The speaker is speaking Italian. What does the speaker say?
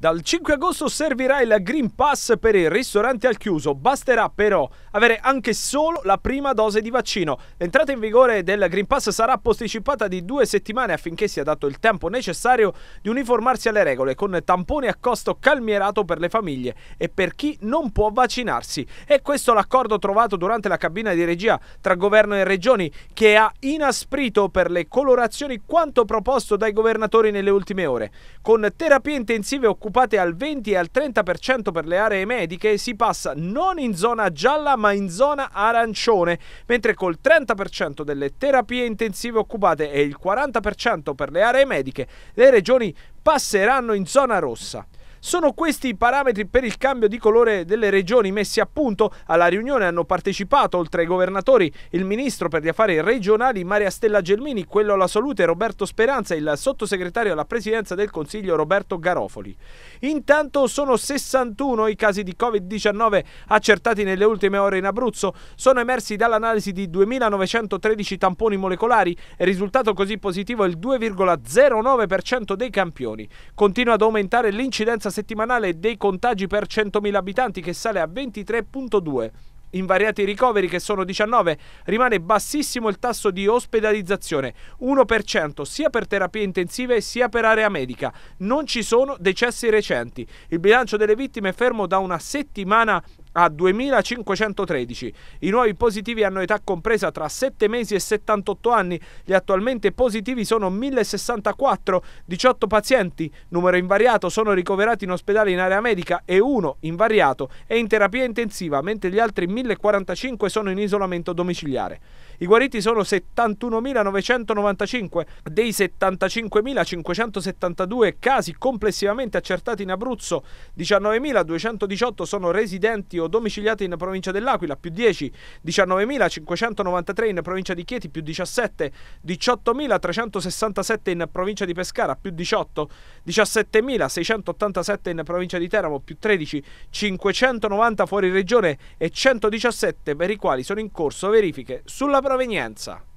Dal 5 agosto servirà il Green Pass per i ristoranti al chiuso, basterà però avere anche solo la prima dose di vaccino. L'entrata in vigore del Green Pass sarà posticipata di due settimane affinché sia dato il tempo necessario di uniformarsi alle regole, con tamponi a costo calmierato per le famiglie e per chi non può vaccinarsi. E questo l'accordo trovato durante la cabina di regia tra governo e regioni, che ha inasprito per le colorazioni quanto proposto dai governatori nelle ultime ore. Con terapie intensive occupate occupate al 20 e al 30% per le aree mediche si passa non in zona gialla ma in zona arancione, mentre col 30% delle terapie intensive occupate e il 40% per le aree mediche le regioni passeranno in zona rossa. Sono questi i parametri per il cambio di colore delle regioni messi a punto. Alla riunione hanno partecipato, oltre ai governatori, il ministro per gli affari regionali Maria Stella Gelmini, quello alla salute Roberto Speranza e il sottosegretario alla presidenza del Consiglio Roberto Garofoli. Intanto sono 61 i casi di Covid-19 accertati nelle ultime ore in Abruzzo. Sono emersi dall'analisi di 2.913 tamponi molecolari e risultato così positivo il 2,09% dei campioni. Continua ad aumentare l'incidenza incidenza settimanale dei contagi per 100.000 abitanti che sale a 23.2. Invariati i ricoveri che sono 19, rimane bassissimo il tasso di ospedalizzazione, 1% sia per terapie intensive sia per area medica. Non ci sono decessi recenti. Il bilancio delle vittime è fermo da una settimana a 2513. I nuovi positivi hanno età compresa tra 7 mesi e 78 anni. Gli attualmente positivi sono 1064, 18 pazienti, numero invariato, sono ricoverati in ospedale in area medica e uno invariato è in terapia intensiva, mentre gli altri 1045 sono in isolamento domiciliare. I guariti sono 71.995 dei 75.572 casi complessivamente accertati in Abruzzo, 19.218 sono residenti o domiciliati in provincia dell'Aquila, più 10, 19.593 in provincia di Chieti, più 17, 18.367 in provincia di Pescara, più 18, 17.687 in provincia di Teramo, più 13, 590 fuori regione e 117 per i quali sono in corso verifiche sulla provenienza.